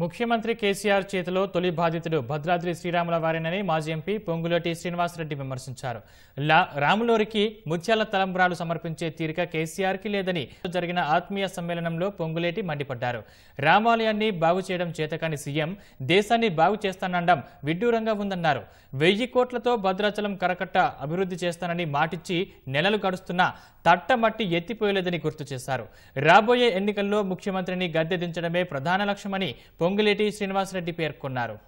ముఖ్యమంత్రి కేసీఆర్ చేతిలో తొలి బాధితుడు భద్రాద్రి శ్రీరాముల వారేనని మాజీ ఎంపీ పొంగులేటి శ్రీనివాసరెడ్డి విమర్శించారు రాములూరికి ముత్యాల తలంబ్రాలు సమర్పించే తీరిక కేసీఆర్ కి లేదని జరిగిన ఆత్మీయ సమ్మేళనంలో పొంగులేటి మండిపడ్డారు రామాలయాన్ని బాగు చేయడం చేతకాని సీఎం దేశాన్ని బాగు చేస్తానండం విడ్డూరంగా ఉందన్నారు వెయ్యి కోట్లతో భద్రాచలం కరకట్ట అభివృద్ధి చేస్తానని మాటిచ్చి నెలలు గడుస్తున్నా తట్టమట్టి ఎత్తిపోయలేదని గుర్తు చేశారు రాబోయే ఎన్నికల్లో ముఖ్యమంత్రిని గద్దె దించడమే ప్రధాన లక్ష్యమని పొంగులేటి శ్రీనివాసరెడ్డి పేర్కొన్నారు